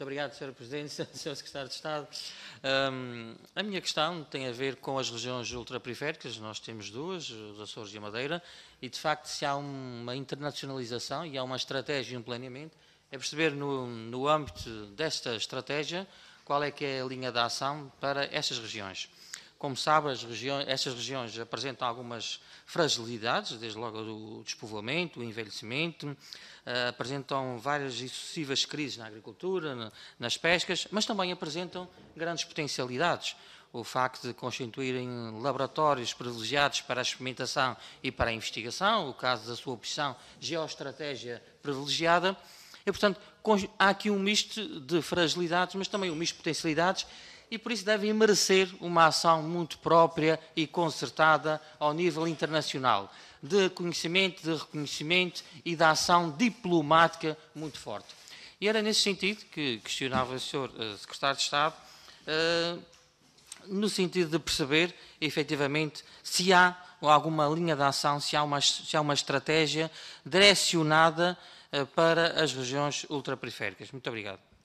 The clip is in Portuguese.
Muito obrigado, Sr. Presidente, Sr. Secretário de Estado. Um, a minha questão tem a ver com as regiões ultraperiféricas, nós temos duas, os Açores e a Madeira, e de facto se há uma internacionalização e há uma estratégia e um planeamento, é perceber no, no âmbito desta estratégia qual é que é a linha de ação para estas regiões. Como sabe, regiões, estas regiões apresentam algumas fragilidades, desde logo o despovoamento, o envelhecimento, eh, apresentam várias e sucessivas crises na agricultura, nas pescas, mas também apresentam grandes potencialidades. O facto de constituírem laboratórios privilegiados para a experimentação e para a investigação, o caso da sua opção geoestratégia privilegiada, e, portanto, há aqui um misto de fragilidades, mas também um misto de potencialidades e por isso devem merecer uma ação muito própria e concertada ao nível internacional, de conhecimento, de reconhecimento e da ação diplomática muito forte. E era nesse sentido que questionava o Sr. Eh, secretário de Estado, eh, no sentido de perceber, efetivamente, se há alguma linha de ação, se há uma, se há uma estratégia direcionada eh, para as regiões ultraperiféricas. Muito obrigado.